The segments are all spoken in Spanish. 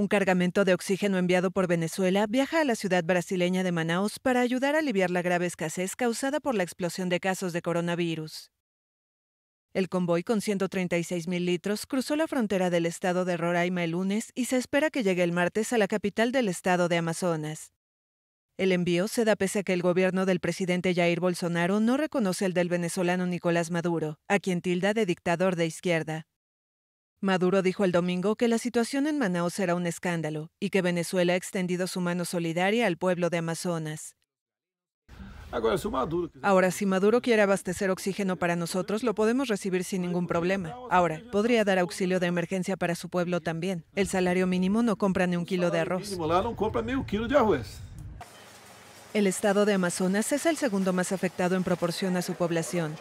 Un cargamento de oxígeno enviado por Venezuela viaja a la ciudad brasileña de Manaus para ayudar a aliviar la grave escasez causada por la explosión de casos de coronavirus. El convoy con 136.000 litros cruzó la frontera del estado de Roraima el lunes y se espera que llegue el martes a la capital del estado de Amazonas. El envío se da pese a que el gobierno del presidente Jair Bolsonaro no reconoce el del venezolano Nicolás Maduro, a quien tilda de dictador de izquierda. Maduro dijo el domingo que la situación en Manaus era un escándalo y que Venezuela ha extendido su mano solidaria al pueblo de Amazonas. Ahora, si Maduro quiere abastecer oxígeno para nosotros, lo podemos recibir sin ningún problema. Ahora, podría dar auxilio de emergencia para su pueblo también. El salario mínimo no compra ni un kilo de arroz. El estado de Amazonas es el segundo más afectado en proporción a su población.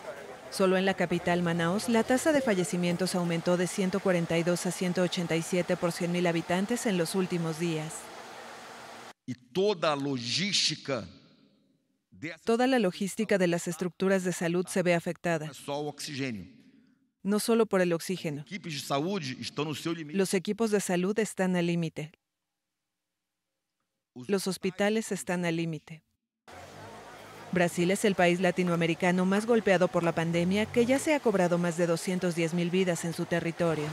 Solo en la capital Manaus, la tasa de fallecimientos aumentó de 142 a 187 por 100.000 habitantes en los últimos días. Y toda Toda la logística de las estructuras de salud se ve afectada. No solo por el oxígeno. Los equipos de salud están al límite. Los hospitales están al límite. Brasil es el país latinoamericano más golpeado por la pandemia que ya se ha cobrado más de 210 mil vidas en su territorio.